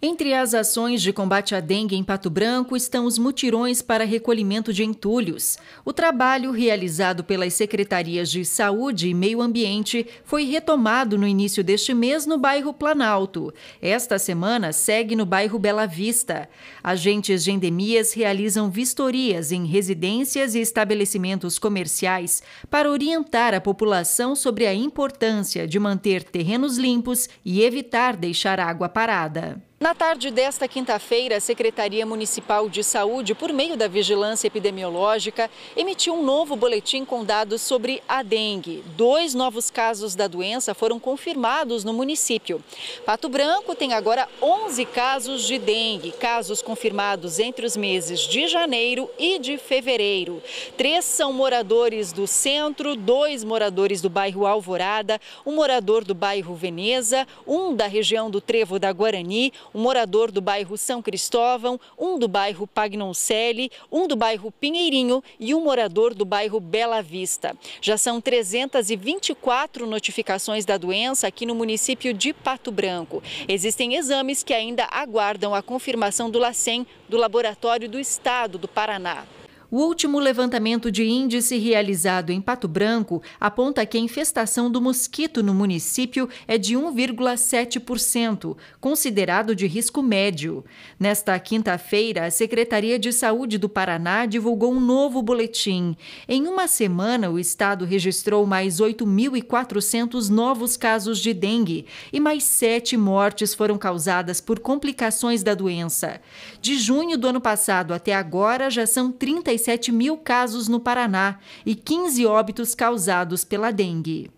Entre as ações de combate à dengue em Pato Branco estão os mutirões para recolhimento de entulhos. O trabalho realizado pelas secretarias de Saúde e Meio Ambiente foi retomado no início deste mês no bairro Planalto. Esta semana segue no bairro Bela Vista. Agentes de endemias realizam vistorias em residências e estabelecimentos comerciais para orientar a população sobre a importância de manter terrenos limpos e evitar deixar água parada. Na tarde desta quinta-feira, a Secretaria Municipal de Saúde, por meio da Vigilância Epidemiológica, emitiu um novo boletim com dados sobre a dengue. Dois novos casos da doença foram confirmados no município. Pato Branco tem agora 11 casos de dengue, casos confirmados entre os meses de janeiro e de fevereiro. Três são moradores do centro, dois moradores do bairro Alvorada, um morador do bairro Veneza, um da região do Trevo da Guarani um morador do bairro São Cristóvão, um do bairro Pagnoncelli, um do bairro Pinheirinho e um morador do bairro Bela Vista. Já são 324 notificações da doença aqui no município de Pato Branco. Existem exames que ainda aguardam a confirmação do LACEN, do Laboratório do Estado do Paraná. O último levantamento de índice realizado em Pato Branco aponta que a infestação do mosquito no município é de 1,7%, considerado de risco médio. Nesta quinta-feira, a Secretaria de Saúde do Paraná divulgou um novo boletim. Em uma semana, o estado registrou mais 8.400 novos casos de dengue e mais sete mortes foram causadas por complicações da doença. De junho do ano passado até agora, já são 35 37 mil casos no Paraná e 15 óbitos causados pela dengue.